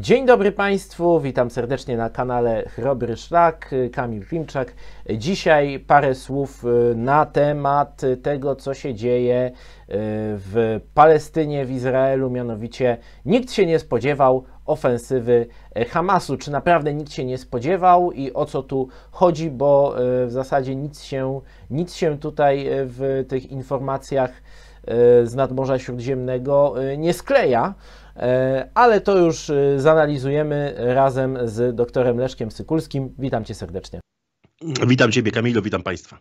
Dzień dobry Państwu, witam serdecznie na kanale Chrobry Szlak, y, Kamil Klimczak. Dzisiaj parę słów y, na temat tego, co się dzieje y, w Palestynie, w Izraelu, mianowicie nikt się nie spodziewał ofensywy e, Hamasu. Czy naprawdę nikt się nie spodziewał i o co tu chodzi, bo w zasadzie nic się, nic się tutaj w tych informacjach z nadmorza śródziemnego nie skleja. E, ale to już e, zanalizujemy razem z doktorem Leszkiem Sykulskim. Witam Cię serdecznie. Witam Ciebie Kamilo, witam Państwa.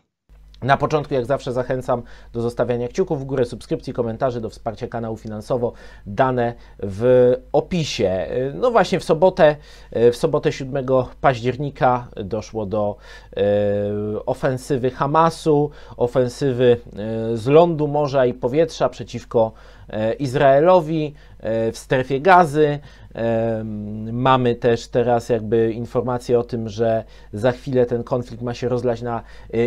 Na początku, jak zawsze, zachęcam do zostawiania kciuków w górę, subskrypcji, komentarzy, do wsparcia kanału finansowo. Dane w opisie. E, no właśnie, w sobotę, w sobotę 7 października doszło do e, ofensywy Hamasu, ofensywy z lądu, morza i powietrza przeciwko E, Izraelowi e, w strefie gazy. E, mamy też teraz jakby informacje o tym, że za chwilę ten konflikt ma się rozlać na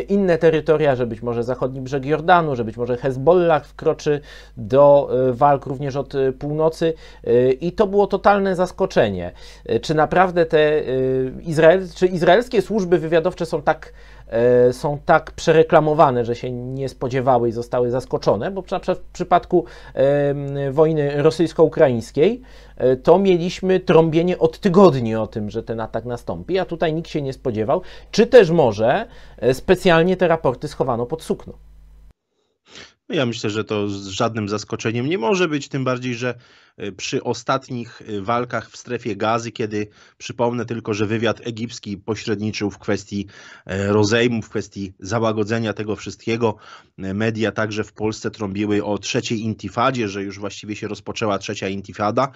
inne terytoria, że być może zachodni brzeg Jordanu, że być może Hezbollah wkroczy do walk również od północy i to było totalne zaskoczenie. Czy naprawdę te Izrael, czy izraelskie służby wywiadowcze są tak E, są tak przereklamowane, że się nie spodziewały i zostały zaskoczone, bo na przykład w przypadku wojny rosyjsko-ukraińskiej e, to mieliśmy trąbienie od tygodni o tym, że ten atak nastąpi, a tutaj nikt się nie spodziewał, czy też może e, specjalnie te raporty schowano pod sukno. Ja myślę, że to z żadnym zaskoczeniem nie może być, tym bardziej, że Y, przy ostatnich y, walkach w strefie gazy, kiedy przypomnę tylko, że wywiad egipski pośredniczył w kwestii e, rozejmu, w kwestii załagodzenia tego wszystkiego. E, media także w Polsce trąbiły o trzeciej intifadzie, że już właściwie się rozpoczęła trzecia intifada,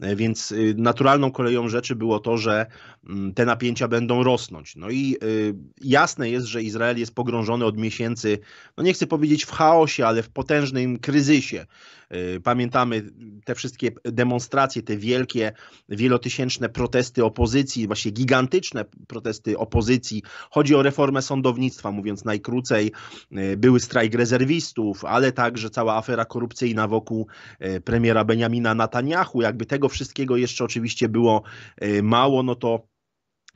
e, więc y, naturalną koleją rzeczy było to, że mm, te napięcia będą rosnąć. No i jasne jest, że Izrael jest pogrążony od miesięcy, no nie chcę powiedzieć w chaosie, ale w potężnym kryzysie. Y, pamiętamy te wszystkie demonstracje, te wielkie, wielotysięczne protesty opozycji, właśnie gigantyczne protesty opozycji. Chodzi o reformę sądownictwa, mówiąc najkrócej. Y, były strajk rezerwistów, ale także cała afera korupcyjna wokół y, premiera Benjamina Netanyahu. Jakby tego wszystkiego jeszcze oczywiście było mało, no to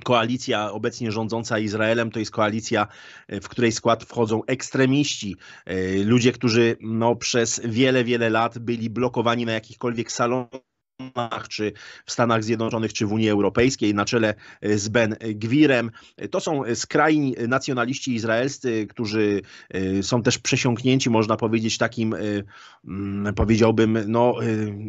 Koalicja obecnie rządząca Izraelem to jest koalicja, e, w której skład wchodzą ekstremiści, e, ludzie, którzy no, przez wiele, wiele lat byli blokowani na jakichkolwiek salonach czy w Stanach Zjednoczonych, czy w Unii Europejskiej na czele e, z Ben Gwirem. E, to są e, skrajni nacjonaliści izraelscy, którzy są też przesiąknięci, można powiedzieć, takim mm, powiedziałbym, no,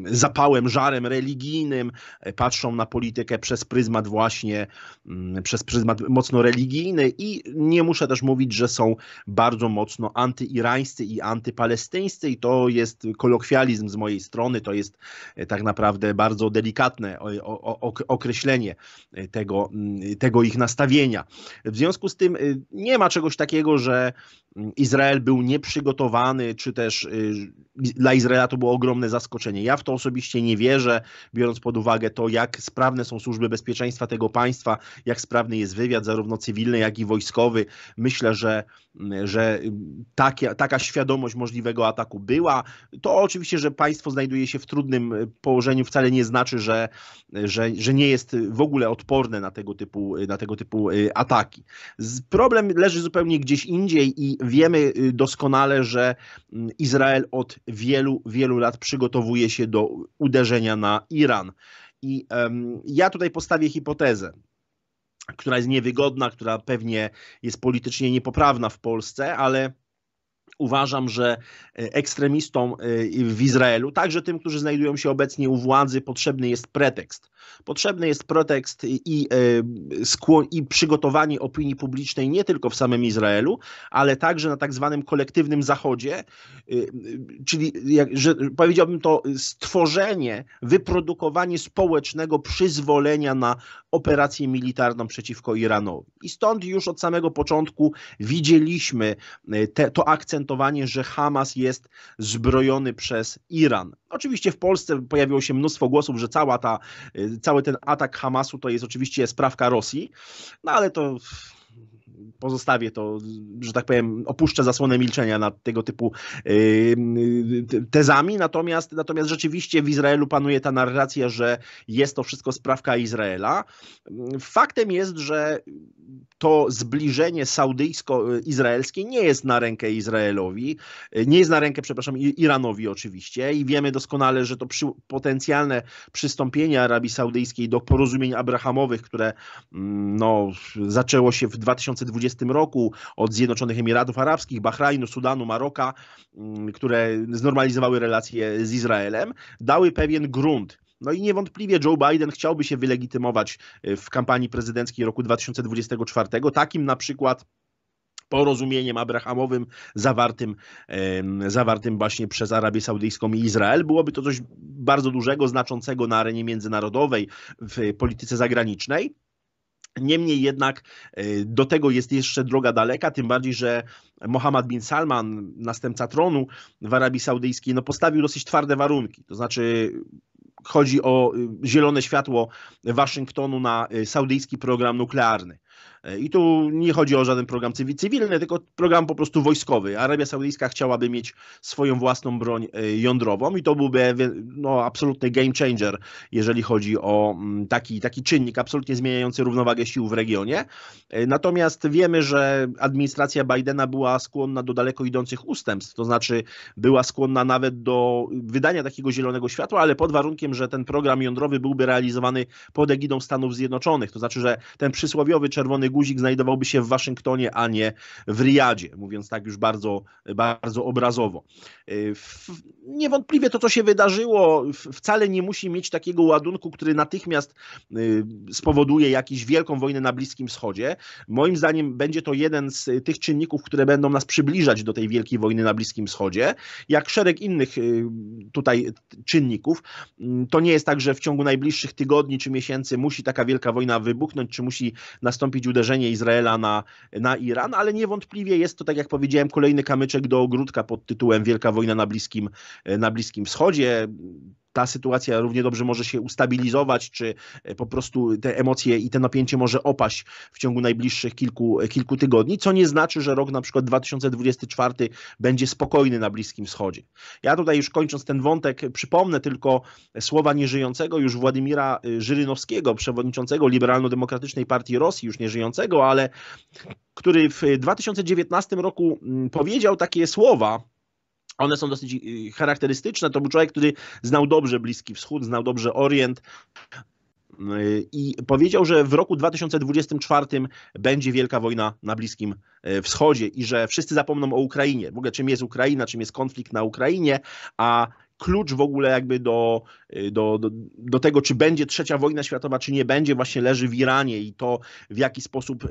zapałem, żarem religijnym. Patrzą na politykę przez pryzmat właśnie, mm, przez pryzmat mocno religijny i nie muszę też mówić, że są bardzo mocno antyirańscy i antypalestyńscy i to jest kolokwializm z mojej strony, to jest tak naprawdę naprawdę bardzo delikatne określenie e, tego, tego ich nastawienia. W związku z tym e, nie ma czegoś takiego, że Izrael był nieprzygotowany, czy też e, dla Izraela to było ogromne zaskoczenie. Ja w to osobiście nie wierzę, biorąc pod uwagę to, jak sprawne są służby bezpieczeństwa tego państwa, jak sprawny jest wywiad, zarówno cywilny, jak i wojskowy. Myślę, że, że takie, taka świadomość możliwego ataku była. To oczywiście, że państwo znajduje się w trudnym położeniu, wcale nie znaczy, że, że, że nie jest w ogóle odporne na tego, typu, na tego typu y, ataki. Problem leży zupełnie gdzieś indziej i wiemy y, doskonale, że mm, Izrael od wielu, wielu lat przygotowuje się do uderzenia na Iran. I um, ja tutaj postawię hipotezę która jest niewygodna, która pewnie jest politycznie niepoprawna w Polsce, ale uważam, że e, ekstremistom e, w Izraelu, także tym, którzy znajdują się obecnie u władzy, potrzebny jest pretekst. Potrzebny jest pretekst i, e, i przygotowanie opinii publicznej nie tylko w samym Izraelu, ale także na tak zwanym kolektywnym Zachodzie, e, czyli że powiedziałbym to e, stworzenie, wyprodukowanie społecznego przyzwolenia na operację militarną przeciwko Iranowi. I stąd już od samego początku widzieliśmy te, to akcentowanie, że Hamas jest zbrojony przez Iran. Oczywiście w Polsce pojawiło się mnóstwo głosów, że cała ta, y, cały ten atak Hamasu to jest oczywiście sprawka Rosji, no ale to pozostawię to, że tak powiem, opuszczę zasłonę milczenia nad tego typu yy, tezami, natomiast, natomiast rzeczywiście w Izraelu panuje ta narracja, że jest to wszystko sprawka Izraela. Faktem jest, że to zbliżenie saudyjsko-izraelskie nie jest na rękę Izraelowi, nie jest na rękę, przepraszam, Iranowi oczywiście i wiemy doskonale, że to przy, potencjalne przystąpienie Arabii Saudyjskiej do porozumień abrahamowych, które mm, no, zaczęło się w 2000 2020 roku od Zjednoczonych Emiratów Arabskich, Bahrajnu, Sudanu, Maroka, mm, które znormalizowały relacje z Izraelem, dały pewien grunt no i niewątpliwie Joe Biden chciałby się wylegitymować y, w kampanii prezydenckiej roku 2024, takim na przykład porozumieniem abrahamowym zawartym, zawartym właśnie przez Arabię Saudyjską i Izrael. Byłoby to coś bardzo dużego, znaczącego na arenie międzynarodowej w polityce zagranicznej. Niemniej jednak e, do tego jest jeszcze droga daleka, tym bardziej, że Mohammed bin Salman, następca tronu w Arabii Saudyjskiej, no postawił dosyć twarde warunki. To znaczy, chodzi o e, zielone światło Waszyngtonu na e, saudyjski program nuklearny. E, I tu nie chodzi o żaden program cywilny, tylko program po prostu wojskowy. Arabia Saudyjska chciałaby mieć swoją własną broń e, jądrową i to byłby no, absolutny game changer, jeżeli chodzi o mm, taki, taki czynnik absolutnie zmieniający równowagę sił w regionie. E, natomiast wiemy, że administracja Bidena była skłonna do daleko idących ustępstw, to znaczy była skłonna nawet do wydania takiego zielonego światła, ale pod warunkiem, że ten program jądrowy byłby realizowany pod egidą Stanów Zjednoczonych. To znaczy, że ten przysłowiowy czerwony guzik znajdowałby się w Waszyngtonie, a nie w Riyadzie, mówiąc tak już bardzo, bardzo obrazowo. Y, niewątpliwie to, co się wydarzyło, wcale nie musi mieć takiego ładunku, który natychmiast y, spowoduje jakąś wielką wojnę na Bliskim Wschodzie. Moim zdaniem będzie to jeden z tych czynników, które będą nas przybliżać do tej wielkiej wojny na Bliskim Wschodzie, jak szereg innych y, tutaj czynników. Mm, to nie jest tak, że w ciągu najbliższych tygodni czy miesięcy musi taka wielka wojna wybuchnąć, czy musi nastąpić uderzenie uderzenie Izraela na, na Iran, ale niewątpliwie jest to, tak jak powiedziałem, kolejny kamyczek do ogródka pod tytułem Wielka Wojna na Bliskim, na Bliskim Wschodzie ta sytuacja równie dobrze może się ustabilizować, czy e, po prostu te emocje i te napięcie może opaść w ciągu najbliższych kilku, e, kilku tygodni, co nie znaczy, że rok na przykład 2024 będzie spokojny na Bliskim Wschodzie. Ja tutaj już kończąc ten wątek, przypomnę tylko słowa nieżyjącego już Władimira e, Żyrynowskiego, przewodniczącego Liberalno-Demokratycznej Partii Rosji, już nieżyjącego, ale który w 2019 roku mm, powiedział takie słowa, one są dosyć y, charakterystyczne. To był człowiek, który znał dobrze Bliski Wschód, znał dobrze Orient, y, i powiedział, że w roku 2024 będzie wielka wojna na Bliskim y, Wschodzie i że wszyscy zapomną o Ukrainie. W ogóle czym jest Ukraina, czym jest konflikt na Ukrainie, a klucz w ogóle jakby do Y, do, do, do tego, czy będzie trzecia wojna światowa, czy nie będzie, właśnie leży w Iranie i to, w jaki sposób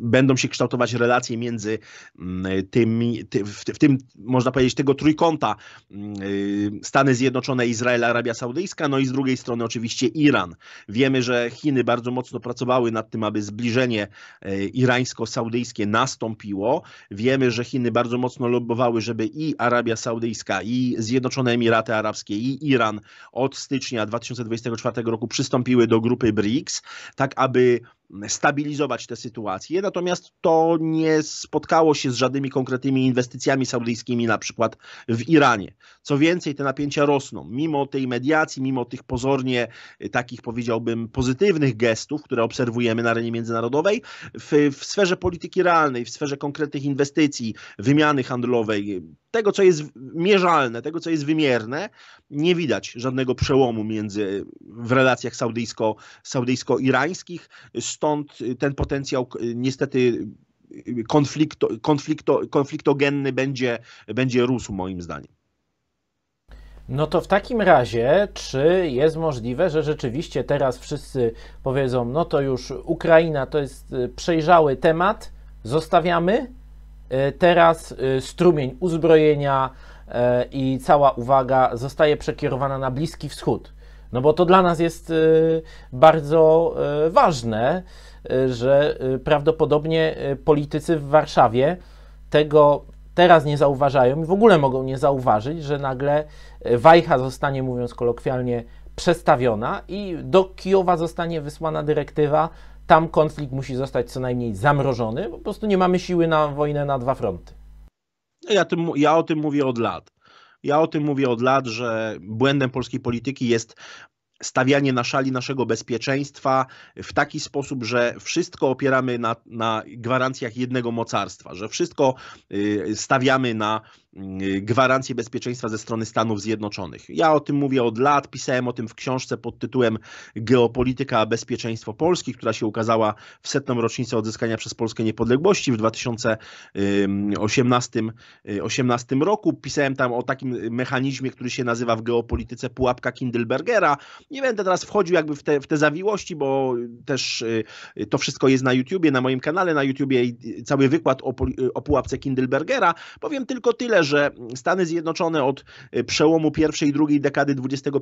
będą się kształtować relacje między mm, tym ty, w, tym, można powiedzieć, tego trójkąta mm, y, Stany Zjednoczone, Izrael, Arabia Saudyjska, no i z drugiej strony oczywiście Iran. Wiemy, że Chiny bardzo mocno pracowały nad tym, aby zbliżenie y, irańsko-saudyjskie nastąpiło. Wiemy, że Chiny bardzo mocno lobbowały, żeby i Arabia Saudyjska, i Zjednoczone Emiraty Arabskie, i Iran od stycznia 2024 roku przystąpiły do grupy BRICS, tak aby stabilizować tę sytuację. Natomiast to nie spotkało się z żadnymi konkretnymi inwestycjami saudyjskimi, na przykład w Iranie. Co więcej, te napięcia rosną. Mimo tej mediacji, mimo tych pozornie y, takich, powiedziałbym, pozytywnych gestów, które obserwujemy na arenie międzynarodowej, w, w sferze polityki realnej, w sferze konkretnych inwestycji, wymiany handlowej, tego, co jest mierzalne, tego, co jest wymierne, nie widać żadnego przełomu między w relacjach saudyjsko, saudyjsko-irańskich stąd y, ten potencjał y, niestety y, konflikto, konflikto, konfliktogenny będzie, będzie rósł, moim zdaniem. No to w takim razie, czy jest możliwe, że rzeczywiście teraz wszyscy powiedzą: No to już Ukraina to jest przejrzały temat, zostawiamy. Teraz strumień uzbrojenia i cała uwaga zostaje przekierowana na Bliski Wschód. No bo to dla nas jest y, bardzo y, ważne, y, że prawdopodobnie politycy w Warszawie tego teraz nie zauważają i w ogóle mogą nie zauważyć, że nagle wajcha zostanie, mówiąc kolokwialnie, przestawiona i do Kijowa zostanie wysłana dyrektywa. Tam konflikt musi zostać co najmniej zamrożony, po prostu nie mamy siły na wojnę na dwa fronty. Ja, tym, ja o tym mówię od lat ja o tym mówię od lat, że błędem polskiej polityki jest stawianie na szali naszego bezpieczeństwa w taki sposób, że wszystko opieramy na, na, gwarancjach jednego mocarstwa, że wszystko y, stawiamy na Y, gwarancję bezpieczeństwa ze strony Stanów Zjednoczonych. Ja o tym mówię od lat, pisałem o tym w książce pod tytułem Geopolityka a bezpieczeństwo Polski, która się ukazała w setną rocznicę odzyskania przez Polskę niepodległości w 2018 18 y, roku. Pisałem tam o takim mechanizmie, który się nazywa w geopolityce pułapka Kindlebergera. Nie będę teraz wchodził jakby w te, w te zawiłości, bo też y, to wszystko jest na YouTubie, na moim kanale na YouTubie i cały wykład o, o pułapce Kindlebergera. Powiem tylko tyle, że Stany Zjednoczone od y, przełomu pierwszej i drugiej dekady XXI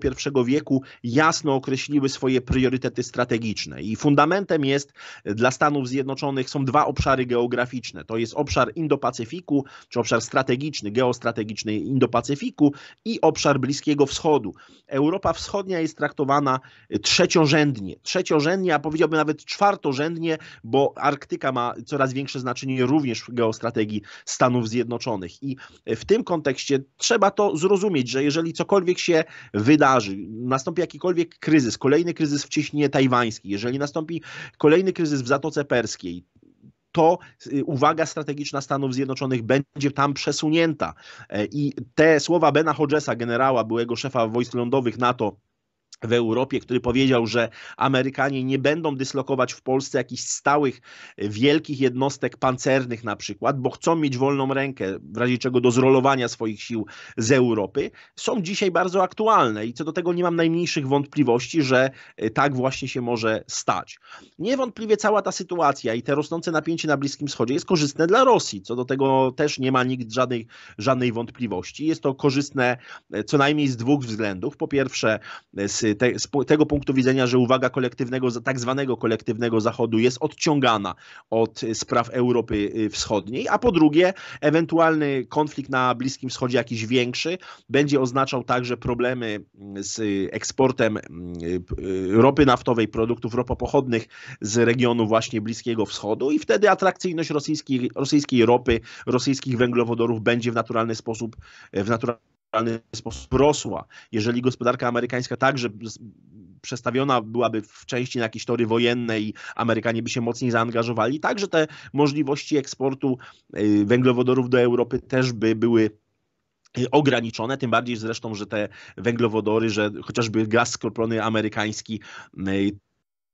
wieku jasno określiły swoje priorytety strategiczne i fundamentem jest y, dla Stanów Zjednoczonych są dwa obszary geograficzne. To jest obszar Indo-Pacyfiku, czy obszar strategiczny, geostrategiczny Indo-Pacyfiku i obszar Bliskiego Wschodu. Europa Wschodnia jest traktowana y, trzeciorzędnie. Trzeciorzędnie, a powiedziałbym nawet czwartorzędnie, bo Arktyka ma coraz większe znaczenie również w geostrategii Stanów Zjednoczonych. I w tym kontekście trzeba to zrozumieć, że jeżeli cokolwiek się wydarzy, nastąpi jakikolwiek kryzys, kolejny kryzys w cieśninie tajwańskiej, jeżeli nastąpi kolejny kryzys w Zatoce Perskiej, to y, uwaga strategiczna Stanów Zjednoczonych będzie tam przesunięta. E, I te słowa Bena Hodgesa, generała, byłego szefa wojsk lądowych NATO, w Europie, który powiedział, że Amerykanie nie będą dyslokować w Polsce jakichś stałych, e, wielkich jednostek pancernych na przykład, bo chcą mieć wolną rękę, w razie czego do zrolowania swoich sił z Europy, są dzisiaj bardzo aktualne i co do tego nie mam najmniejszych wątpliwości, że e, tak właśnie się może stać. Niewątpliwie cała ta sytuacja i te rosnące napięcie na Bliskim Wschodzie jest korzystne dla Rosji, co do tego też nie ma nikt żadnej, żadnej wątpliwości. Jest to korzystne e, co najmniej z dwóch względów. Po pierwsze z Y, te, z tego punktu widzenia, że uwaga kolektywnego, tak zwanego kolektywnego Zachodu jest odciągana od y, spraw Europy y, Wschodniej, a po drugie, ewentualny konflikt na Bliskim Wschodzie jakiś większy będzie oznaczał także problemy mm, z eksportem mm, ropy naftowej, produktów ropopochodnych z regionu właśnie Bliskiego Wschodu i wtedy atrakcyjność rosyjskiej, rosyjskiej ropy, rosyjskich węglowodorów będzie w naturalny sposób, w naturalny naturalny sposób rosła. Jeżeli gospodarka amerykańska także przestawiona byłaby w części na jakieś tory wojenne i Amerykanie by się mocniej zaangażowali, także te możliwości eksportu y, węglowodorów do Europy też by były y, ograniczone, tym bardziej zresztą, że te węglowodory, że chociażby gaz skroplony amerykański y,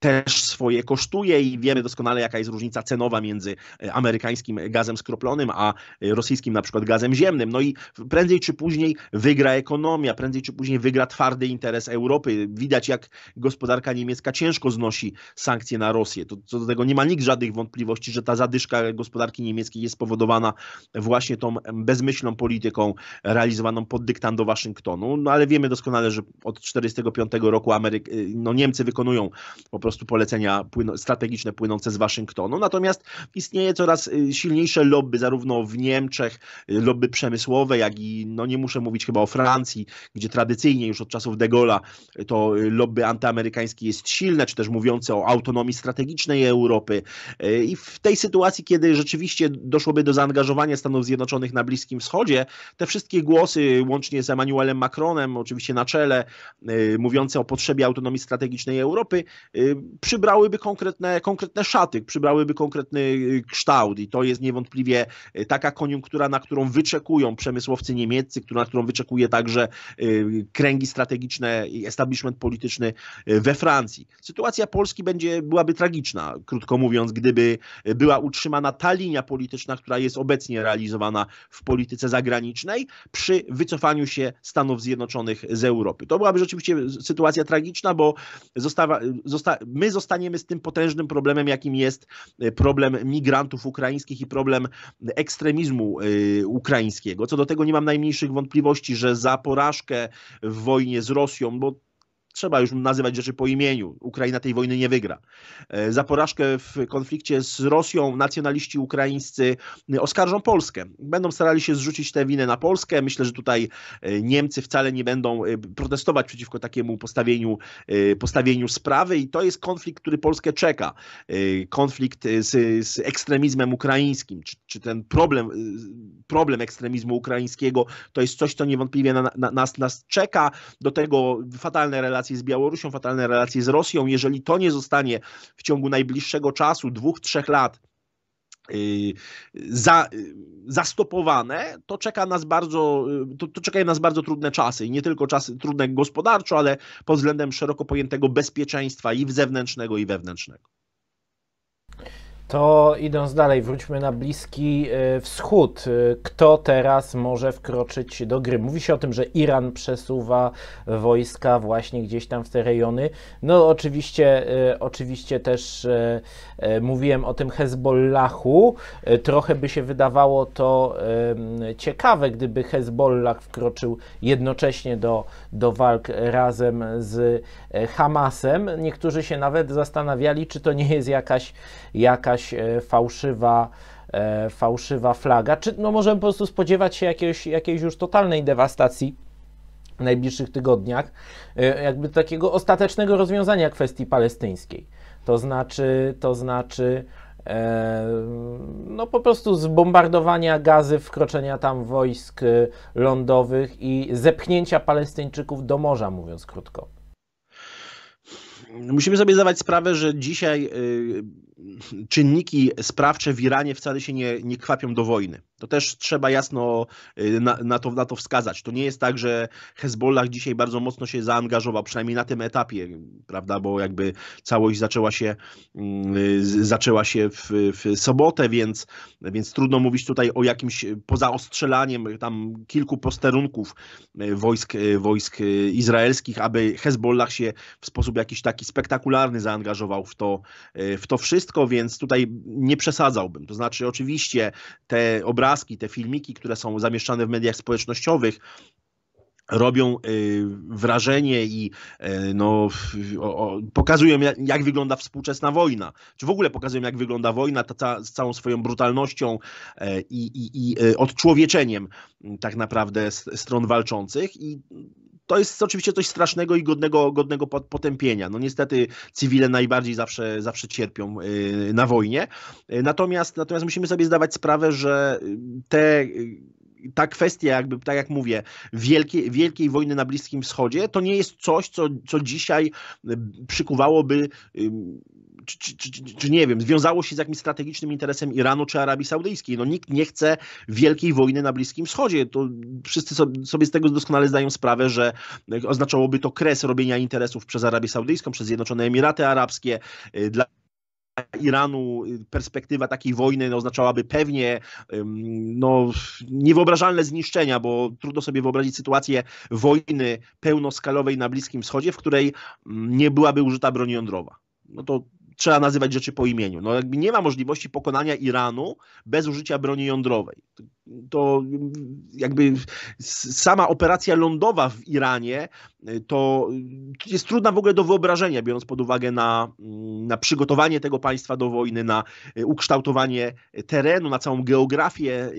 też swoje kosztuje i wiemy doskonale, jaka jest różnica cenowa między e, amerykańskim gazem skroplonym a e, rosyjskim na przykład gazem ziemnym. No i prędzej czy później wygra ekonomia, prędzej czy później wygra twardy interes Europy. Widać, jak gospodarka niemiecka ciężko znosi sankcje na Rosję. To, co do tego nie ma nikt żadnych wątpliwości, że ta zadyszka gospodarki niemieckiej jest spowodowana właśnie tą bezmyślną polityką realizowaną pod dyktando Waszyngtonu. No ale wiemy doskonale, że od 1945 roku Amery- e, no, Niemcy wykonują po prostu prostu polecenia strategiczne płynące z Waszyngtonu. Natomiast istnieje coraz y, silniejsze lobby, zarówno w Niemczech, y, lobby przemysłowe, jak i, no nie muszę mówić chyba o Francji, gdzie tradycyjnie już od czasów de Gaulle'a y, to lobby antyamerykańskie jest silne, czy też mówiące o autonomii strategicznej Europy. I w tej sytuacji, kiedy rzeczywiście doszłoby do zaangażowania Stanów Zjednoczonych na Bliskim Wschodzie, te wszystkie głosy, łącznie z Emmanuelem Macronem, oczywiście na czele, mówiące o potrzebie autonomii strategicznej Europy, przybrałyby konkretne, konkretne szaty, przybrałyby konkretny y, kształt i to jest niewątpliwie y, taka koniunktura, na którą wyczekują przemysłowcy niemieccy, na którą wyczekuje także y, kręgi strategiczne i establishment polityczny we Francji. Sytuacja Polski będzie, byłaby tragiczna, krótko mówiąc, gdyby była utrzymana ta linia polityczna, która jest obecnie realizowana w polityce zagranicznej przy wycofaniu się Stanów Zjednoczonych z Europy. To byłaby rzeczywiście sytuacja tragiczna, bo została została my zostaniemy z tym potężnym problemem, jakim jest e, problem migrantów ukraińskich i problem ekstremizmu e, ukraińskiego. Co do tego nie mam najmniejszych wątpliwości, że za porażkę w wojnie z Rosją, bo trzeba już nazywać rzeczy po imieniu. Ukraina tej wojny nie wygra. E, za porażkę w konflikcie z Rosją nacjonaliści ukraińscy e, oskarżą Polskę. Będą starali się zrzucić tę winę na Polskę. Myślę, że tutaj e, Niemcy wcale nie będą protestować przeciwko takiemu postawieniu, postawieniu sprawy i to jest konflikt, który Polskę czeka. Konflikt z, z ekstremizmem ukraińskim, czy, czy ten problem, problem ekstremizmu ukraińskiego, to jest coś, co niewątpliwie na, na, nas, nas czeka. Do tego fatalne relacje relacje z Białorusią, fatalne relacje z Rosją. Jeżeli to nie zostanie w ciągu najbliższego czasu, dwóch, trzech lat, y, za, y, zastopowane, to czeka nas bardzo, y, to, to czekają nas bardzo trudne czasy i nie tylko czasy trudne gospodarczo, ale pod względem szeroko pojętego bezpieczeństwa i zewnętrznego i wewnętrznego. To idąc dalej, wróćmy na Bliski e, Wschód. E, kto teraz może wkroczyć do gry? Mówi się o tym, że Iran przesuwa wojska właśnie gdzieś tam w te rejony. No oczywiście, e, oczywiście też mówiłem o tym Hezbollahu. Trochę by się wydawało to ciekawe, gdyby Hezbollah wkroczył jednocześnie do, do walk razem z Hamasem. Niektórzy się nawet zastanawiali, czy to nie jest jakaś, jakaś jakaś e, fałszywa, e, fałszywa flaga, czy no możemy po prostu spodziewać się jakiejś, jakiejś już totalnej dewastacji w najbliższych tygodniach, e, jakby takiego ostatecznego rozwiązania kwestii palestyńskiej. To znaczy, to znaczy no po prostu zbombardowania gazy, wkroczenia tam wojsk lądowych i zepchnięcia Palestyńczyków do morza, mówiąc krótko. Musimy sobie zdawać sprawę, że dzisiaj y, czynniki sprawcze w Iranie wcale się nie, nie kwapią do wojny. To też trzeba jasno y, na, na, to, na to wskazać. To nie jest tak, że Hezbollah dzisiaj bardzo mocno się zaangażował, przynajmniej na tym etapie, prawda, bo jakby całość zaczęła się, mm, y, zaczęła się w, w sobotę, więc, więc trudno mówić tutaj o jakimś, poza ostrzelaniem tam kilku posterunków y, wojsk, wojsk izraelskich, aby Hezbollah się w sposób jakiś taki spektakularny zaangażował w to, w to wszystko wszystko, więc tutaj nie przesadzałbym. To znaczy, oczywiście te obrazki, te filmiki, które są zamieszczane w mediach społecznościowych, robią y, wrażenie i y, no, pokazują jak, wygląda współczesna wojna, czy w ogóle pokazują jak wygląda wojna ta, ta, z całą swoją brutalnością e, i, y, i, odczłowieczeniem tak naprawdę stron walczących i to jest oczywiście coś strasznego i godnego, godnego potępienia. No niestety cywile najbardziej zawsze, zawsze cierpią y, na wojnie. Y, natomiast, natomiast musimy sobie zdawać sprawę, że y, te ta kwestia, jakby, tak jak mówię, wielkie, wielkiej wojny na Bliskim Wschodzie, to nie jest coś, co, co dzisiaj przykuwałoby czy, czy, czy, czy, nie wiem, związało się z jakimś strategicznym interesem Iranu czy Arabii Saudyjskiej. No nikt nie chce wielkiej wojny na Bliskim Wschodzie. To wszyscy sobie z tego doskonale zdają sprawę, że oznaczałoby to kres robienia interesów przez Arabię Saudyjską, przez Zjednoczone Emiraty Arabskie. Y, dla Iranu y, perspektywa takiej wojny no, oznaczałaby pewnie no, niewyobrażalne zniszczenia, bo trudno sobie wyobrazić sytuację wojny pełnoskalowej na Bliskim Wschodzie, w której nie byłaby użyta broń jądrowa. No to trzeba nazywać rzeczy po imieniu. No jakby nie ma możliwości pokonania Iranu bez użycia broni jądrowej. To jakby sama operacja lądowa w Iranie y, to y, jest trudna w ogóle do wyobrażenia, biorąc pod uwagę na, mm, na przygotowanie tego państwa do wojny, na y, ukształtowanie terenu, na całą geografię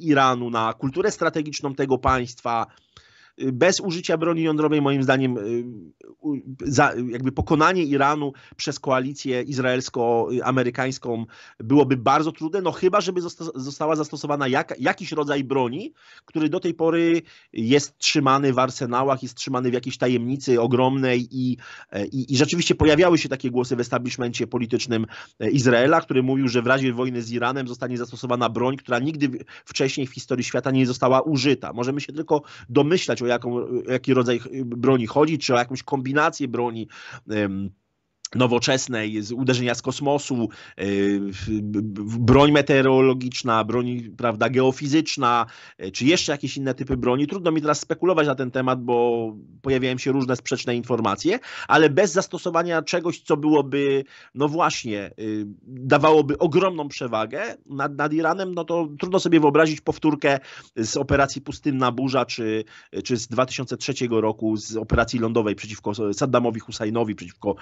Iranu, na kulturę strategiczną tego państwa, Y, bez użycia broni jądrowej, moim zdaniem, y, jakby pokonanie Iranu przez koalicję izraelsko-amerykańską byłoby bardzo trudne, no chyba, żeby została zastosowana jak, jakiś rodzaj broni, który do tej pory jest trzymany w arsenałach, jest trzymany w jakiejś tajemnicy ogromnej i, e, i, i rzeczywiście pojawiały się takie głosy w establishmencie politycznym e, Izraela, który mówił, że w razie wojny z Iranem zostanie zastosowana broń, która nigdy wcześniej w historii świata nie została użyta. Możemy się tylko domyślać o jaką, jaki rodzaj broni chodzi, czy o jakąś kombinację broni nowoczesnej, z uderzenia z kosmosu, e, broń meteorologiczna, broń prawda, geofizyczna, e, czy jeszcze jakieś inne typy broni. Trudno mi teraz spekulować na ten temat, bo pojawiają się różne sprzeczne informacje, ale bez zastosowania czegoś, co byłoby, no właśnie, e, dawałoby ogromną przewagę nad, nad Iranem, no to trudno sobie wyobrazić powtórkę z operacji Pustynna Burza, czy, czy z 2003 roku, z operacji lądowej przeciwko Saddamowi Husajnowi, przeciwko,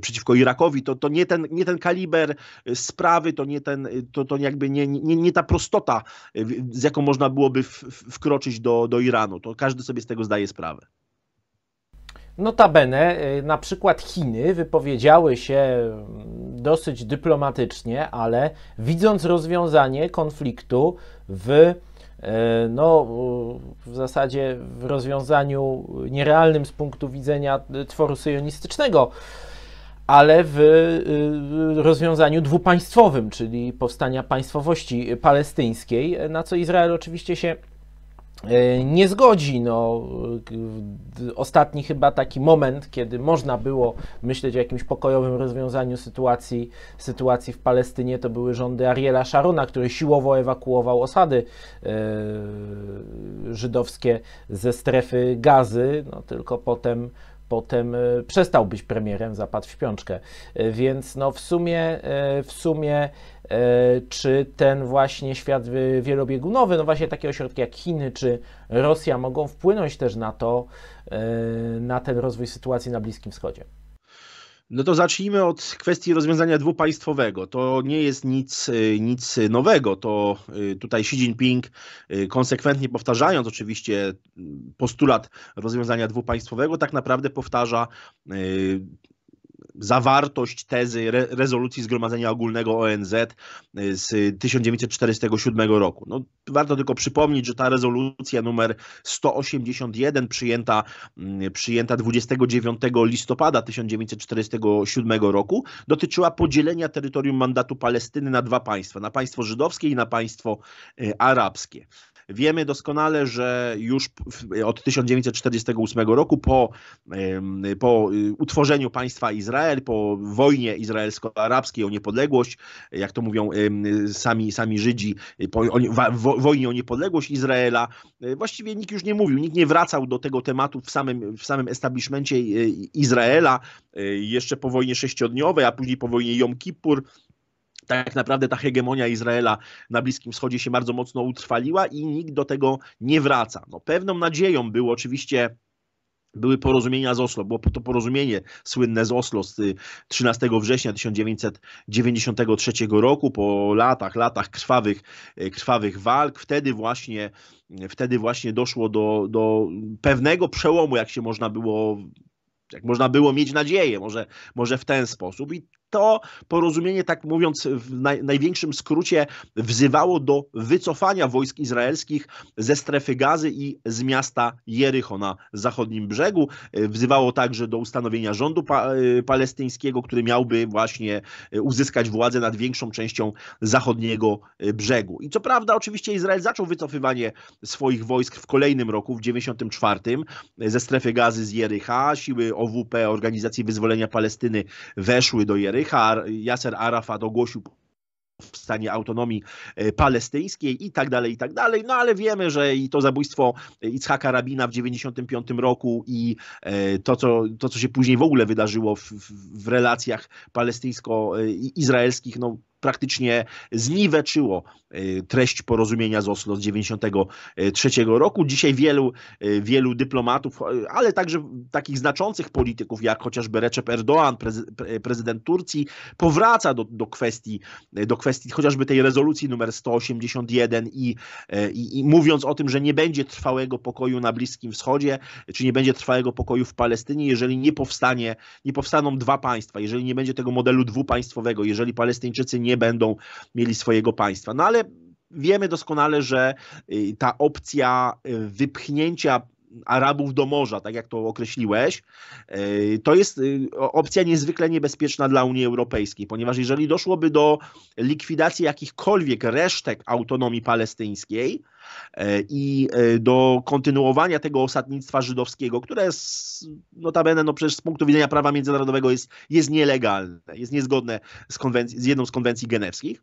przeciwko przeciwko Irakowi, to, to nie, ten, nie ten kaliber y, sprawy, to nie ten, y, to, to jakby nie, nie, nie ta prostota, y, z jaką można byłoby w, wkroczyć do, do Iranu. To każdy sobie z tego zdaje sprawę. Notabene, na przykład Chiny wypowiedziały się mm, dosyć dyplomatycznie, ale widząc rozwiązanie konfliktu w no, w zasadzie w rozwiązaniu nierealnym z punktu widzenia tworu syjonistycznego ale y, w rozwiązaniu dwupaństwowym, czyli powstania państwowości palestyńskiej, na co Izrael oczywiście się y, nie zgodzi. No, y, ostatni chyba taki moment, kiedy można było myśleć o jakimś pokojowym rozwiązaniu sytuacji, sytuacji w Palestynie, to były rządy Ariela Sharona, który siłowo ewakuował osady żydowskie ze strefy gazy, no, tylko potem potem e, przestał być premierem, zapadł w piączkę. E, więc no w sumie, e, w sumie czy ten właśnie świat wielobiegunowy, no właśnie takie ośrodki jak Chiny czy Rosja mogą wpłynąć też na to, na ten rozwój sytuacji na Bliskim Wschodzie? No to zacznijmy od kwestii rozwiązania dwupaństwowego. To nie jest nic, y, nic nowego. To y, tutaj Xi Jinping, y, konsekwentnie powtarzając oczywiście postulat rozwiązania dwupaństwowego, tak naprawdę powtarza zawartość tezy re, rezolucji Zgromadzenia Ogólnego ONZ z 1947 y, roku. No, warto tylko przypomnieć, że ta rezolucja numer 181 przyjęta, mm, przyjęta 29 listopada 1947 roku dotyczyła podzielenia terytorium mandatu Palestyny na dwa państwa, na państwo żydowskie i na państwo y, arabskie. Wiemy doskonale, że już od 1948 roku po, po y, utworzeniu państwa Izrael, po wojnie izraelsko-arabskiej o niepodległość, jak to mówią sami, sami Żydzi, y, po wo, wojnie o niepodległość Izraela, y, właściwie nikt już nie mówił, nikt nie wracał do tego tematu w samym, w samym establishmencie Izraela, jeszcze po wojnie sześciodniowej, a później po wojnie Jom Kippur, tak naprawdę ta hegemonia Izraela na Bliskim Wschodzie się bardzo mocno utrwaliła i nikt do tego nie wraca. No, pewną nadzieją było oczywiście były porozumienia z Oslo, bo to porozumienie słynne z Oslo z 13 y, września 1993 roku, po latach, latach krwawych, y, krwawych walk. Wtedy właśnie, y, wtedy właśnie doszło do, do pewnego przełomu, jak się można było jak można było mieć nadzieję, może, może w ten sposób. I to porozumienie, tak mówiąc w naj, największym skrócie, wzywało do wycofania wojsk izraelskich ze strefy gazy i z miasta Jericho na zachodnim brzegu. E, wzywało także do ustanowienia rządu pa, e, palestyńskiego, który miałby właśnie e, uzyskać władzę nad większą częścią zachodniego brzegu. I co prawda, oczywiście Izrael zaczął wycofywanie swoich wojsk w kolejnym roku, w 1994, ze strefy gazy z Jericha. Siły OWP, Organizacji Wyzwolenia Palestyny, weszły do Jericha. Szejcha Yasser Arafat ogłosił powstanie autonomii e, palestyńskiej i tak dalej, i tak dalej. No ale wiemy, że i to zabójstwo Itzhaka Rabina w 95 roku i e, to, co, to, co się później w ogóle wydarzyło w, w relacjach palestyńsko-izraelskich, e, no praktycznie zniweczyło e, treść porozumienia z Oslo z 93 roku. Dzisiaj wielu, e, wielu dyplomatów, e, ale także takich znaczących polityków, jak chociażby Recep Erdoğan, prezydent Turcji, powraca do, do, kwestii, do kwestii chociażby tej rezolucji numer 181 i, i, i mówiąc o tym, że nie będzie trwałego pokoju na Bliskim Wschodzie, czy nie będzie trwałego pokoju w Palestynie, jeżeli nie powstanie, nie powstaną dwa państwa, jeżeli nie będzie tego modelu dwupaństwowego, jeżeli Palestyńczycy nie nie będą mieli swojego państwa. No ale wiemy doskonale, że y, ta opcja y, wypchnięcia Arabów do morza, tak jak to określiłeś, e, to jest y, opcja niezwykle niebezpieczna dla Unii Europejskiej, ponieważ jeżeli doszłoby do likwidacji jakichkolwiek resztek autonomii palestyńskiej e, i e, do kontynuowania tego osadnictwa żydowskiego, które z, notabene no przecież z punktu widzenia prawa międzynarodowego jest, jest nielegalne, jest niezgodne z, z jedną z konwencji genewskich,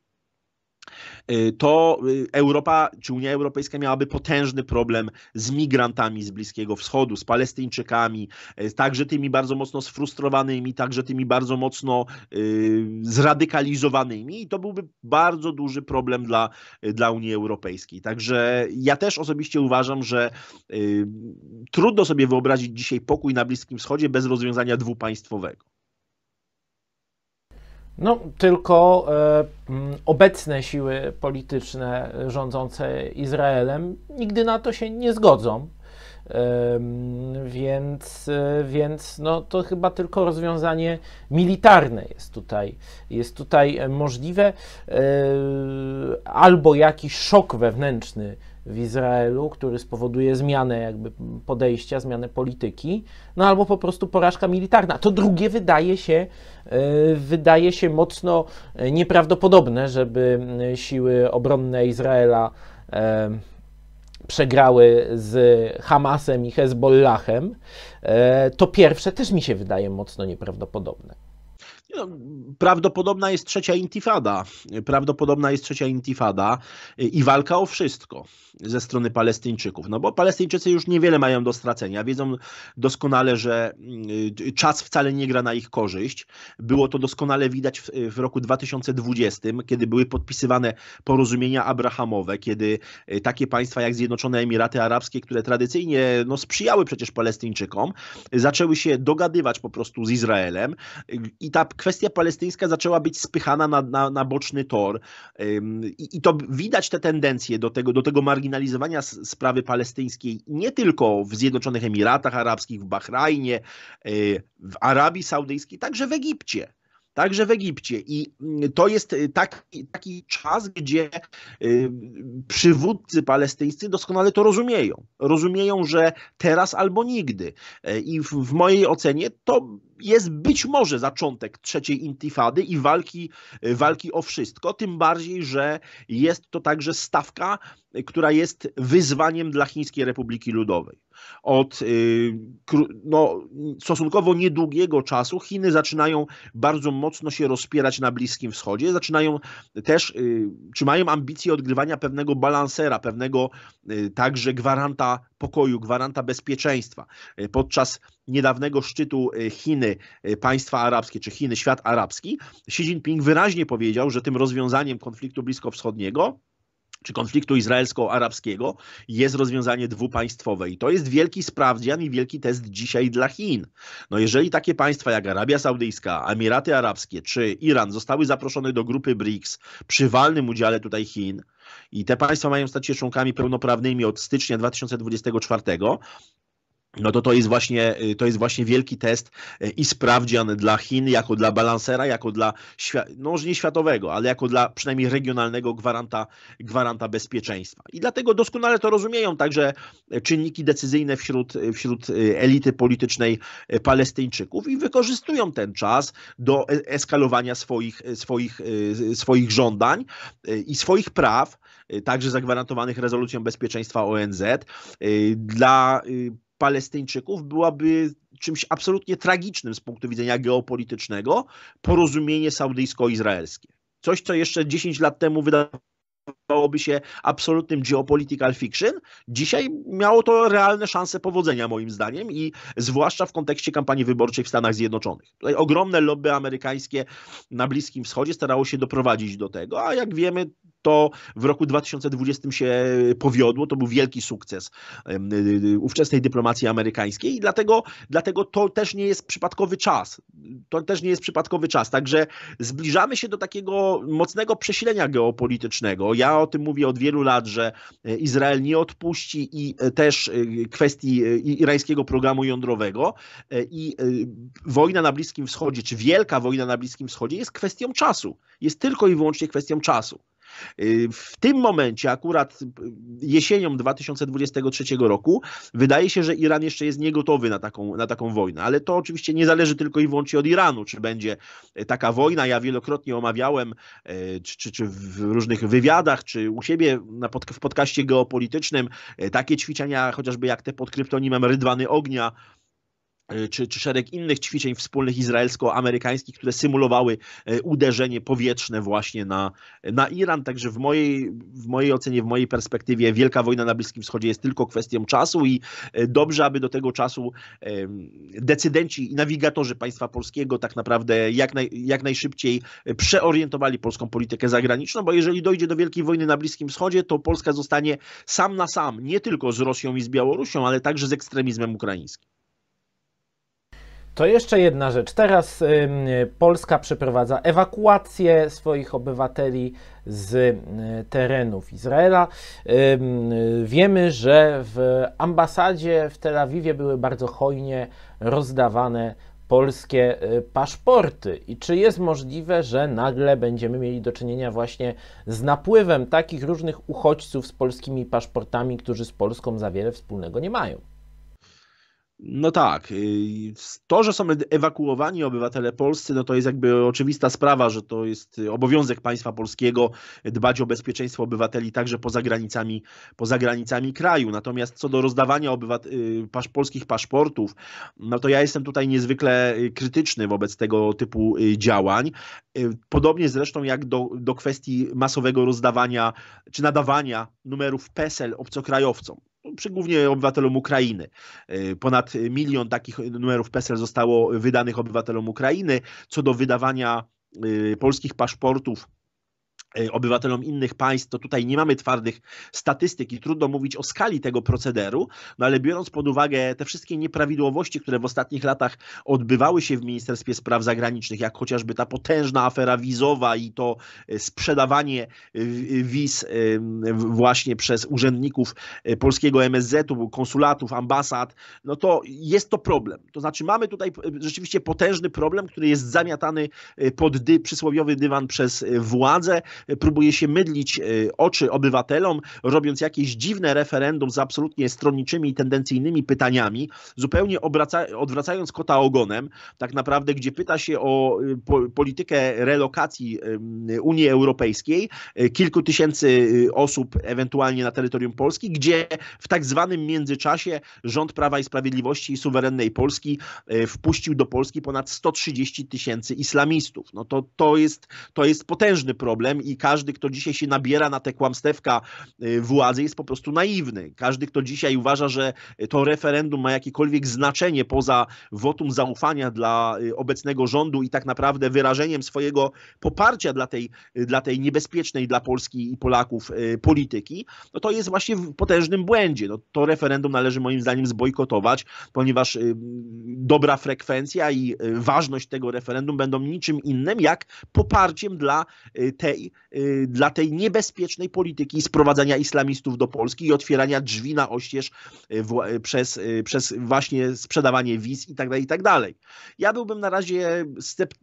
Y, to y, Europa czy Unia Europejska miałaby potężny problem z migrantami z Bliskiego Wschodu, z Palestyńczykami, y, także tymi bardzo mocno sfrustrowanymi, także tymi bardzo mocno zradykalizowanymi i to byłby bardzo duży problem dla, dla Unii Europejskiej. Także ja też osobiście uważam, że trudno sobie wyobrazić dzisiaj pokój na Bliskim Wschodzie bez rozwiązania dwupaństwowego. No, tylko e, mm, obecne siły polityczne rządzące Izraelem nigdy na to się nie zgodzą. E, więc, więc no, to chyba tylko rozwiązanie militarne jest tutaj, jest tutaj możliwe, e, albo jakiś szok wewnętrzny w Izraelu, który spowoduje zmianę jakby podejścia, zmianę polityki, no albo po prostu porażka militarna. To drugie wydaje się, e, wydaje się mocno e, nieprawdopodobne, żeby e, siły obronne Izraela przegrały z Hamasem i Hezbollahem. To pierwsze też mi się wydaje mocno nieprawdopodobne. No, prawdopodobna jest trzecia intifada. Prawdopodobna jest trzecia intifada i walka o wszystko ze strony Palestyńczyków. No bo Palestyńczycy już niewiele mają do stracenia. Wiedzą doskonale, że y, czas wcale nie gra na ich korzyść. Było to doskonale widać w roku 2020, kiedy były podpisywane porozumienia abrahamowe, kiedy y, takie państwa jak Zjednoczone Emiraty Arabskie, które tradycyjnie no, sprzyjały przecież Palestyńczykom, zaczęły się dogadywać po prostu z Izraelem y, i i ta kwestia palestyńska zaczęła być spychana na, na, na boczny tor. I, I, to widać te tendencje do tego, do tego marginalizowania sprawy palestyńskiej nie tylko w Zjednoczonych Emiratach Arabskich, w Bahrajnie, y, w Arabii Saudyjskiej, także w Egipcie także w Egipcie. I mm, to jest y, taki, taki czas, gdzie y, przywódcy palestyńscy doskonale to rozumieją. Rozumieją, że teraz albo nigdy. E, I w, w mojej ocenie to jest być może zaczątek trzeciej intifady i walki, y, walki o wszystko, tym bardziej, że jest to także stawka, która jest wyzwaniem dla Chińskiej Republiki Ludowej od y, no, stosunkowo niedługiego czasu Chiny zaczynają bardzo mocno się rozpierać na Bliskim Wschodzie, zaczynają też, y, czy mają ambicje odgrywania pewnego balansera, pewnego y, także gwaranta pokoju, gwaranta bezpieczeństwa. Podczas niedawnego szczytu Chiny, państwa arabskie, czy Chiny, świat arabski, Xi Jinping wyraźnie powiedział, że tym rozwiązaniem konfliktu bliskowschodniego czy konfliktu izraelsko-arabskiego jest rozwiązanie dwupaństwowe. I to jest wielki sprawdzian i wielki test dzisiaj dla Chin. No jeżeli takie państwa jak Arabia Saudyjska, Emiraty Arabskie czy Iran zostały zaproszone do grupy BRICS przy walnym udziale tutaj Chin, i te państwa mają stać się członkami pełnoprawnymi od stycznia 2024, no to to jest, właśnie, y, to jest właśnie wielki test y, i sprawdzian dla Chin, jako dla balansera, jako dla, no może nie światowego, ale jako dla przynajmniej regionalnego gwaranta, gwaranta bezpieczeństwa. I dlatego doskonale to rozumieją także y, czynniki decyzyjne wśród, wśród elity politycznej Palestyńczyków i wykorzystują ten czas do e, eskalowania swoich, swoich, swoich żądań i swoich praw, także zagwarantowanych rezolucją bezpieczeństwa ONZ, dla Palestyńczyków byłaby czymś absolutnie tragicznym z punktu widzenia geopolitycznego porozumienie saudyjsko-izraelskie. Coś, co jeszcze 10 lat temu wydawało stałoby się absolutnym geopolitical fiction, dzisiaj miało to realne szanse powodzenia moim zdaniem i zwłaszcza w kontekście kampanii wyborczej w Stanach Zjednoczonych. Tutaj ogromne lobby amerykańskie na Bliskim Wschodzie starało się doprowadzić do tego, a jak wiemy, to w roku 2020 się powiodło, to był wielki sukces y, y, ówczesnej dyplomacji amerykańskiej i dlatego, dlatego to też nie jest przypadkowy czas. To też nie jest przypadkowy czas, także zbliżamy się do takiego mocnego przesilenia geopolitycznego. Ja o tym mówię od wielu lat, że e, Izrael nie odpuści i e, też e, kwestii irańskiego programu jądrowego i wojna na Bliskim Wschodzie, czy wielka wojna na Bliskim Wschodzie jest kwestią czasu. Jest tylko i wyłącznie kwestią czasu. Y, w tym momencie, akurat y, jesienią 2023 roku, wydaje się, że Iran jeszcze jest niegotowy na taką, na taką wojnę, ale to oczywiście nie zależy tylko i wyłącznie od Iranu, czy będzie y, taka wojna. Ja wielokrotnie omawiałem, czy, czy, czy w różnych wywiadach, czy u siebie na pod, w podcaście geopolitycznym, takie ćwiczenia, chociażby jak te pod kryptonimem Rydwany Ognia, E, czy, czy szereg innych ćwiczeń wspólnych izraelsko-amerykańskich, które symulowały e, uderzenie powietrzne właśnie na, na Iran. Także w mojej, w mojej ocenie, w mojej perspektywie wielka wojna na Bliskim Wschodzie jest tylko kwestią czasu i e, dobrze, aby do tego czasu decydenci i nawigatorzy państwa polskiego tak naprawdę jak, naj, jak najszybciej przeorientowali polską politykę zagraniczną, bo jeżeli dojdzie do wielkiej wojny na Bliskim Wschodzie, to Polska zostanie sam na sam, nie tylko z Rosją i z Białorusią, ale także z ekstremizmem ukraińskim. To jeszcze jedna rzecz. Teraz Polska przeprowadza ewakuację swoich obywateli z y, terenów Izraela. Wiemy, że w ambasadzie w Tel Awiwie były bardzo hojnie rozdawane polskie y, paszporty i czy jest możliwe, że nagle będziemy mieli do czynienia właśnie z napływem takich różnych uchodźców z polskimi paszportami, którzy z Polską za wiele wspólnego nie mają? No tak. Y, to, że są ewakuowani obywatele polscy, no to jest jakby oczywista sprawa, że to jest obowiązek państwa polskiego dbać o bezpieczeństwo obywateli także poza granicami, poza granicami kraju. Natomiast co do rozdawania y, pasz polskich paszportów, no to ja jestem tutaj niezwykle y, krytyczny wobec tego typu działań. Podobnie zresztą jak do, do kwestii masowego rozdawania czy nadawania numerów PESEL obcokrajowcom głównie obywatelom Ukrainy. E, ponad milion takich numerów PESEL zostało wydanych obywatelom Ukrainy. Co do wydawania e, polskich paszportów, Y, obywatelom innych państw, to tutaj nie mamy twardych statystyk i trudno mówić o skali tego procederu, no ale biorąc pod uwagę te wszystkie nieprawidłowości, które w ostatnich latach odbywały się w Ministerstwie Spraw Zagranicznych, jak chociażby ta potężna afera wizowa i to y, sprzedawanie y, wiz właśnie przez urzędników polskiego MSZ-u, konsulatów, ambasad, no to jest to problem. To znaczy mamy tutaj rzeczywiście potężny problem, który jest zamiatany pod dy, przysłowiowy dywan przez władzę, próbuje się mydlić e, oczy obywatelom, robiąc jakieś dziwne referendum z absolutnie stronniczymi i tendencyjnymi pytaniami, zupełnie obraca, odwracając kota ogonem, tak naprawdę, gdzie pyta się o e, politykę relokacji Unii Europejskiej, e, kilku tysięcy osób ewentualnie na terytorium Polski, gdzie w tak zwanym międzyczasie rząd Prawa i Sprawiedliwości i suwerennej Polski wpuścił do Polski ponad 130 tysięcy islamistów. No to, to, jest, to jest potężny problem i i każdy, kto dzisiaj się nabiera na te kłamstewka y, władzy, jest po prostu naiwny. Każdy, kto dzisiaj uważa, że to referendum ma jakiekolwiek znaczenie poza wotum zaufania dla y, obecnego rządu i tak naprawdę wyrażeniem swojego poparcia dla tej, y, dla tej niebezpiecznej dla Polski i Polaków polityki, no to jest właśnie w potężnym błędzie. No, to referendum należy moim zdaniem zbojkotować, ponieważ dobra frekwencja i ważność tego referendum będą niczym innym jak poparciem dla tej Y, dla tej niebezpiecznej polityki sprowadzania islamistów do Polski i otwierania drzwi na oścież y, y, przez, przez właśnie sprzedawanie wiz i tak dalej, i tak dalej. Ja byłbym na razie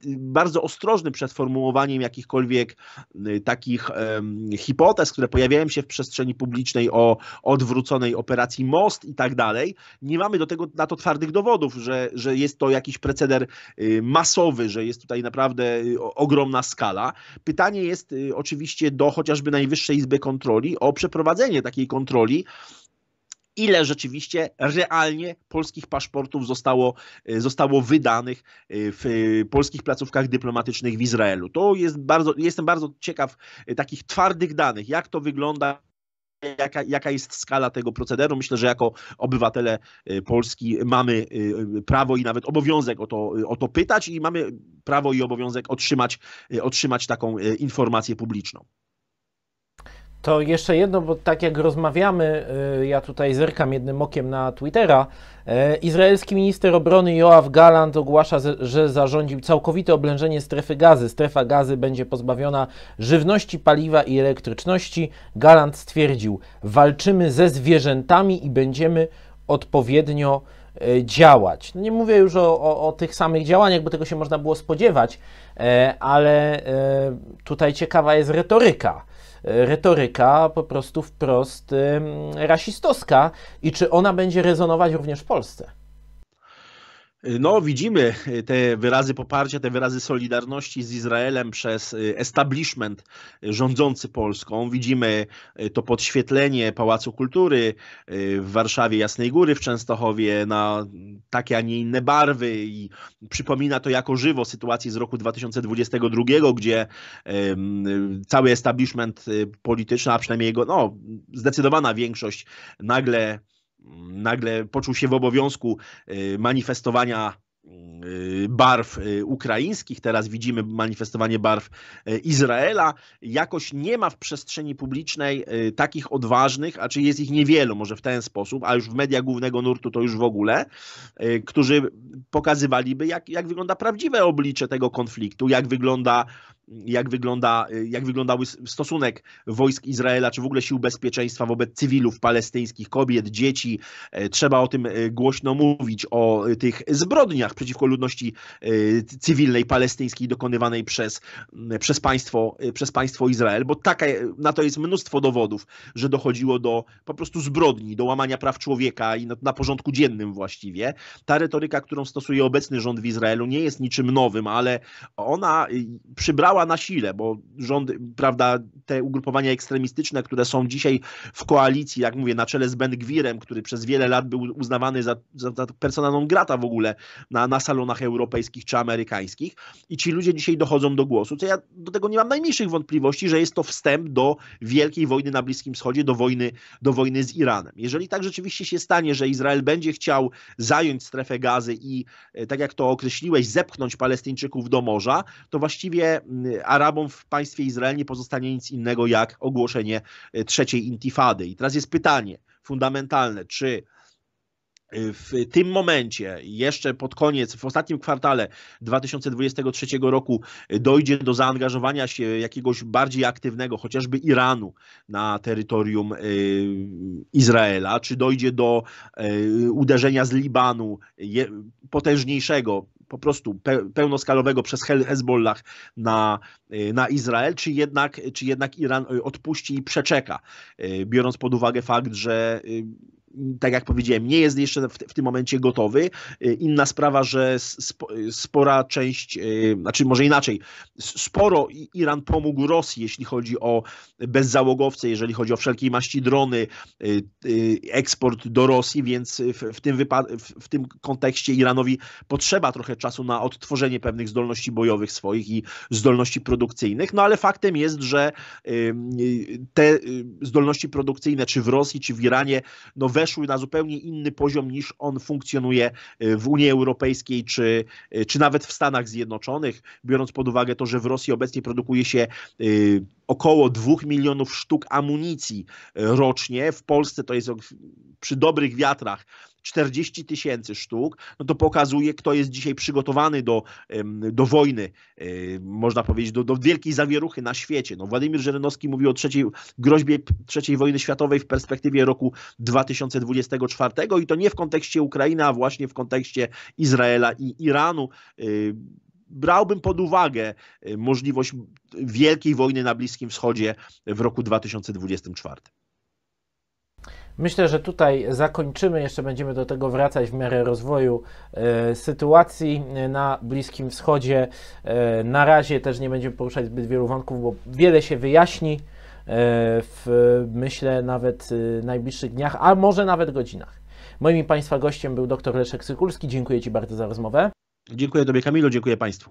bardzo ostrożny przed formułowaniem jakichkolwiek takich hipotez, które pojawiają się w przestrzeni publicznej o odwróconej operacji Most i tak dalej. Nie mamy do tego na to twardych dowodów, że, że jest to jakiś preceder masowy, że jest tutaj naprawdę ogromna skala. Pytanie jest oczywiście do chociażby Najwyższej Izby Kontroli o przeprowadzenie takiej kontroli ile rzeczywiście realnie polskich paszportów zostało, e, zostało wydanych e, w polskich placówkach dyplomatycznych w Izraelu. To jest bardzo, jestem bardzo ciekaw e, takich twardych danych, jak to wygląda jaka, jaka jest skala tego procederu. Myślę, że jako obywatele y, Polski mamy y, y, prawo i nawet obowiązek o to, o to pytać i mamy prawo i obowiązek otrzymać, otrzymać taką informację publiczną. To jeszcze jedno, bo tak jak rozmawiamy, y, ja tutaj zerkam jednym okiem na Twittera. Y, izraelski minister obrony Joaw Galant ogłasza, że zarządził całkowite oblężenie strefy gazy. Strefa gazy będzie pozbawiona żywności, paliwa i elektryczności. Galant stwierdził: Walczymy ze zwierzętami i będziemy odpowiednio y, działać. No nie mówię już o, o, o, tych samych działaniach, bo tego się można było spodziewać, ale tutaj ciekawa jest retoryka E, retoryka po prostu wprost rasistowska i czy ona będzie rezonować również w Polsce? No, widzimy y, te wyrazy poparcia, te wyrazy solidarności z Izraelem przez y, establishment rządzący Polską. Widzimy y, to podświetlenie Pałacu Kultury w Warszawie, Jasnej Góry w Częstochowie na takie, a nie inne barwy i przypomina to jako żywo sytuacji z roku 2022, gdzie cały establishment polityczny, a przynajmniej jego no, zdecydowana większość nagle nagle poczuł się w obowiązku y, manifestowania y, barw y, ukraińskich, teraz widzimy manifestowanie barw Izraela, jakoś nie ma w przestrzeni publicznej takich odważnych, a czy jest ich niewielu, może w ten sposób, a już w mediach głównego nurtu to już w ogóle, którzy pokazywaliby, jak, jak wygląda prawdziwe oblicze tego konfliktu, jak wygląda jak, wygląda, jak wyglądały stosunek wojsk Izraela, czy w ogóle sił bezpieczeństwa wobec cywilów palestyńskich, kobiet, dzieci. E, trzeba o tym e, głośno mówić, o e, tych zbrodniach przeciwko ludności cywilnej palestyńskiej dokonywanej przez, przez, państwo, przez państwo Izrael, bo taka, na to jest mnóstwo dowodów, że dochodziło do po prostu zbrodni, do łamania praw człowieka i na, na porządku dziennym właściwie. Ta retoryka, którą stosuje obecny rząd w Izraelu, nie jest niczym nowym, ale ona przybrała działa na sile, bo rząd, prawda, te ugrupowania ekstremistyczne, które są dzisiaj w koalicji, jak mówię, na czele z Ben Gwirem, który przez wiele lat był uznawany za, za, za grata w ogóle na, na salonach europejskich czy amerykańskich i ci ludzie dzisiaj dochodzą do głosu, co ja do tego nie mam najmniejszych wątpliwości, że jest to wstęp do wielkiej wojny na Bliskim Wschodzie, do wojny, do wojny z Iranem. Jeżeli tak rzeczywiście się stanie, że Izrael będzie chciał zająć strefę gazy i, e, tak jak to określiłeś, zepchnąć Palestyńczyków do morza, to właściwie mm, E, Arabom w państwie Izrael nie pozostanie nic innego jak ogłoszenie e, trzeciej intifady. I teraz jest pytanie fundamentalne, czy e, w tym momencie, jeszcze pod koniec, w ostatnim kwartale 2023 roku, dojdzie do zaangażowania się jakiegoś bardziej aktywnego, chociażby Iranu na terytorium Izraela, czy dojdzie do uderzenia z Libanu potężniejszego po prostu pełnoskalowego przez Hezbollah na, y, na Izrael, czy jednak, czy jednak Iran y, odpuści i przeczeka, y, biorąc pod uwagę fakt, że tak jak powiedziałem, nie jest jeszcze w, w tym momencie gotowy. Y, inna sprawa, że spora część, y, znaczy może inaczej, sporo Iran pomógł Rosji, jeśli chodzi o bezzałogowce, jeżeli chodzi o wszelkiej maści drony, y, eksport do Rosji, więc w, w tym, w tym kontekście Iranowi potrzeba trochę czasu na odtworzenie pewnych zdolności bojowych swoich i zdolności produkcyjnych, no ale faktem jest, że te zdolności produkcyjne czy w Rosji, czy w Iranie, no weszły na zupełnie inny poziom niż on funkcjonuje e, w Unii Europejskiej czy, e, czy nawet w Stanach Zjednoczonych, biorąc pod uwagę to, że w Rosji obecnie produkuje się e, około 2 milionów sztuk amunicji rocznie. W Polsce to jest przy dobrych wiatrach 40 tysięcy sztuk, no to pokazuje, kto jest dzisiaj przygotowany do, do wojny, e, można powiedzieć, do, do wielkiej zawieruchy na świecie. No, Władimir Żerenowski mówił o trzeciej, groźbie III wojny światowej w perspektywie roku 2024 i to nie w kontekście Ukrainy, a właśnie w kontekście Izraela i Iranu e, brałbym pod uwagę e, możliwość wielkiej wojny na Bliskim Wschodzie w roku 2024. Myślę, że tutaj zakończymy, jeszcze będziemy do tego wracać w miarę rozwoju e, sytuacji e, na Bliskim Wschodzie. E, na razie też nie będziemy poruszać zbyt wielu wątków, bo wiele się wyjaśni w myślę nawet najbliższych dniach, a może nawet godzinach. Moim Państwa gościem był dr Leszek Sykulski. Dziękuję Ci bardzo za rozmowę. Dziękuję Tobie Kamilu, dziękuję Państwu.